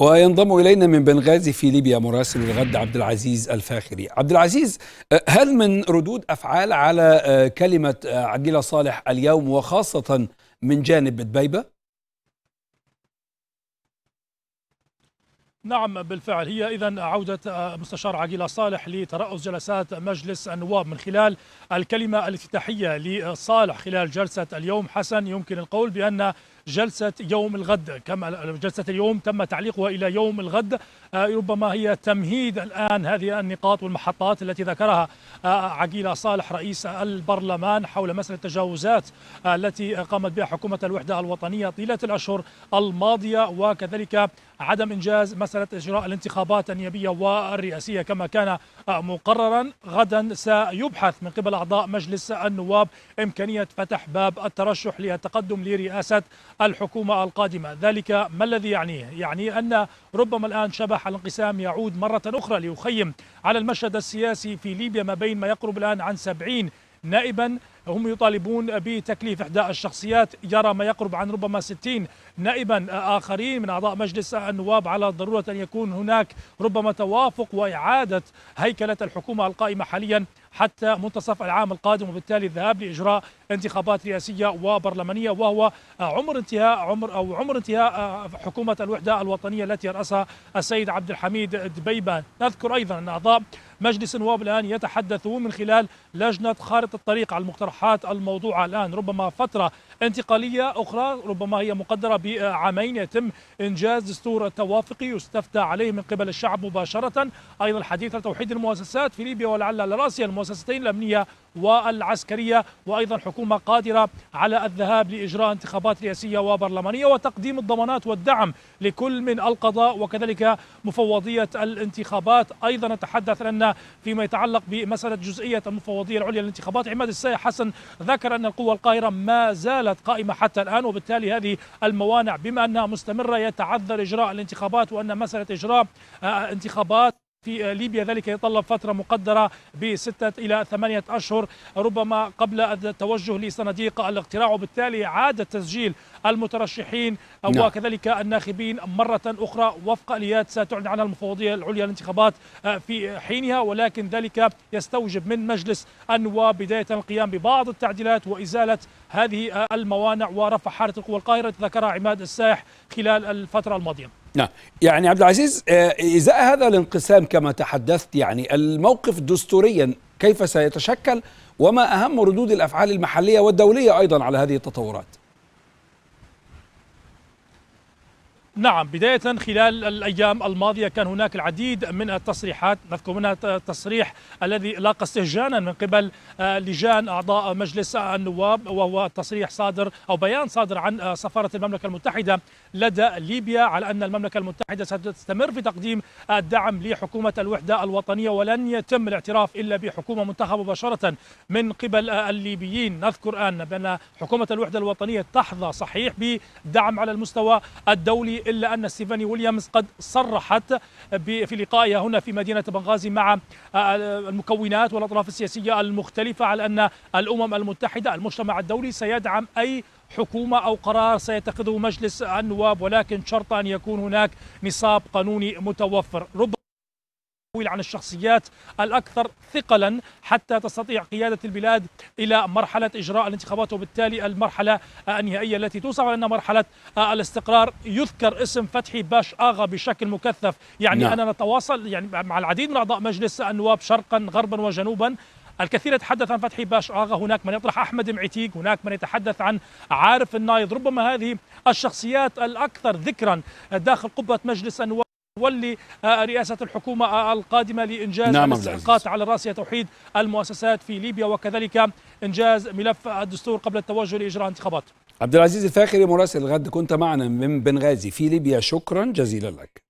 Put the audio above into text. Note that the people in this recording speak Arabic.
وينضم الينا من بنغازي في ليبيا مراسل الغد عبد العزيز الفاخري. عبد العزيز هل من ردود افعال على آه، كلمه آه، عجيلة صالح اليوم وخاصه من جانب دبيبه؟ نعم بالفعل هي اذا عوده آه، مستشار عقيله صالح لترأس جلسات مجلس النواب من خلال الكلمه الافتتاحيه لصالح خلال جلسه اليوم حسن يمكن القول بان جلسة يوم الغد كما جلسة اليوم تم تعليقها إلى يوم الغد آه، ربما هي تمهيد الآن هذه النقاط والمحطات التي ذكرها آه، عقيلة صالح رئيس البرلمان حول مسألة التجاوزات آه، التي قامت بها حكومة الوحدة الوطنية طيلة الأشهر الماضية وكذلك عدم إنجاز مسألة إجراء الانتخابات النيابية والرئاسية كما كان مقررا غدا سيبحث من قبل أعضاء مجلس النواب إمكانية فتح باب الترشح للتقدم لرئاسة الحكومة القادمة ذلك ما الذي يعنيه؟ يعني أن ربما الآن شبح الانقسام يعود مرة أخرى ليخيم على المشهد السياسي في ليبيا ما بين ما يقرب الآن عن 70 نائبا هم يطالبون بتكليف إحدى الشخصيات يرى ما يقرب عن ربما 60 نائبا آخرين من أعضاء مجلس النواب على ضرورة أن يكون هناك ربما توافق وإعادة هيكلة الحكومة القائمة حاليا حتى منتصف العام القادم وبالتالي الذهاب لإجراء انتخابات رئاسية وبرلمانية وهو عمر انتهاء عمر أو عمر انتهاء آه، حكومة الوحدة الوطنية التي يرأسها السيد عبد الحميد دبيبان نذكر أيضا أن أعضاء مجلس النواب الآن يتحدثون من خلال لجنة خارطة الطريق على المقترحات الموضوعة الآن ربما فترة انتقالية أخرى ربما هي مقدرة بعامين يتم إنجاز دستور توافقي يستفتى عليه من قبل الشعب مباشرة أيضا الحديث عن توحيد المؤسسات في ليبيا ولعل لراسيا رأسها المؤسستين الأمنية والعسكرية وأيضا حكومة قادرة على الذهاب لإجراء انتخابات رئاسية وبرلمانية وتقديم الضمانات والدعم لكل من القضاء وكذلك مفوضية الانتخابات أيضا نتحدث أن فيما يتعلق بمسألة جزئية المفوضية العليا للانتخابات عماد السيد حسن ذكر أن القوى القاهرة ما زالت زالت قائمة حتى الآن وبالتالي هذه الموانع بما أنها مستمرة يتعذر إجراء الانتخابات وأن مسألة إجراء آه، انتخابات في آه، ليبيا ذلك يتطلب فترة مقدرة بستة إلى ثمانية أشهر ربما قبل التوجه لصناديق الاقتراع وبالتالي عاد تسجيل المترشحين نعم. وكذلك الناخبين مرة أخرى وفق آليات ستعلن عنها المفوضية العليا للانتخابات آه، في حينها ولكن ذلك يستوجب من مجلس النواب بداية القيام ببعض التعديلات وإزالة هذه آه، الموانع ورفع حالة القوى القاهرة ذكرها عماد السائح خلال الفترة الماضية نعم يعني عبد العزيز إزاء آه، هذا الانقسام كما تحدثت يعني الموقف دستوريا كيف سيتشكل وما أهم ردود الأفعال المحلية والدولية أيضا على هذه التطورات نعم بداية خلال الأيام الماضية كان هناك العديد من التصريحات نذكر منها التصريح الذي لاقى استهجانا من قبل آه، لجان أعضاء مجلس النواب وهو تصريح صادر أو بيان صادر عن آه، سفارة المملكة المتحدة لدى ليبيا على أن المملكة المتحدة ستستمر في تقديم الدعم لحكومة الوحدة الوطنية ولن يتم الاعتراف إلا بحكومة منتخبة مباشرة من قبل الليبيين نذكر أن بأن حكومة الوحدة الوطنية تحظى صحيح بدعم على المستوى الدولي إلا أن ستيفاني ويليامز قد صرحت في لقائها هنا في مدينة بنغازي مع آه، المكونات والأطراف السياسية المختلفة على أن الأمم المتحدة المجتمع الدولي سيدعم أي حكومة أو قرار سيتخذه مجلس النواب ولكن شرط أن يكون هناك نصاب قانوني متوفر ربما التحويل عن الشخصيات الأكثر ثقلا حتى تستطيع قيادة البلاد إلى مرحلة إجراء الانتخابات وبالتالي المرحلة النهائية التي توصف على أنها مرحلة الاستقرار يذكر اسم فتحي باش آغا بشكل مكثف يعني نعم. أنا نتواصل يعني مع العديد من أعضاء مجلس النواب شرقا غربا وجنوبا الكثير يتحدث عن فتحي باش آغا هناك من يطرح أحمد معتيق هناك من يتحدث عن عارف النايض ربما هذه الشخصيات الأكثر ذكرا داخل قبة مجلس النواب تولي آه، رئاسة الحكومة آه، القادمة لإنجاز نعم الاستحقاقات على راسها توحيد المؤسسات في ليبيا وكذلك إنجاز ملف الدستور قبل التوجه لإجراء انتخابات عبد العزيز الفاخري مراسل الغد كنت معنا من بنغازي في ليبيا شكرا جزيلا لك